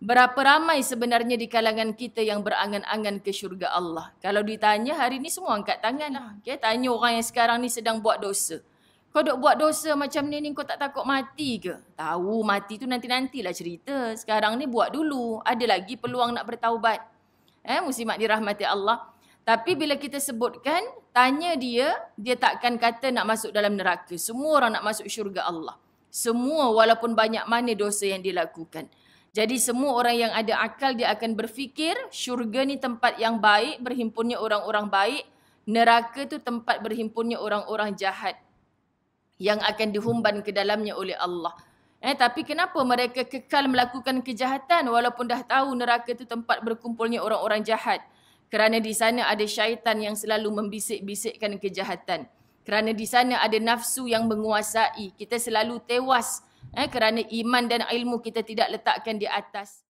berapa ramai sebenarnya di kalangan kita yang berangan-angan ke syurga Allah. Kalau ditanya hari ni semua angkat tangan lah. Okay, tanya orang yang sekarang ni sedang buat dosa. Kau duk buat dosa macam ni ni kau tak takut mati ke? Tahu mati tu nanti-nantilah cerita. Sekarang ni buat dulu. Ada lagi peluang nak bertaubat. Eh, muslimat dirahmati Allah. Tapi bila kita sebutkan, tanya dia, dia takkan kata nak masuk dalam neraka. Semua orang nak masuk syurga Allah. Semua walaupun banyak mana dosa yang dilakukan. Jadi semua orang yang ada akal dia akan berfikir syurga ni tempat yang baik berhimpunnya orang-orang baik. Neraka tu tempat berhimpunnya orang-orang jahat yang akan dihumban ke dalamnya oleh Allah. Eh, tapi kenapa mereka kekal melakukan kejahatan walaupun dah tahu neraka tu tempat berkumpulnya orang-orang jahat? Kerana di sana ada syaitan yang selalu membisik-bisikkan kejahatan. Kerana di sana ada nafsu yang menguasai. Kita selalu tewas kejahatan eh, kerana iman dan ilmu kita tidak letakkan di atas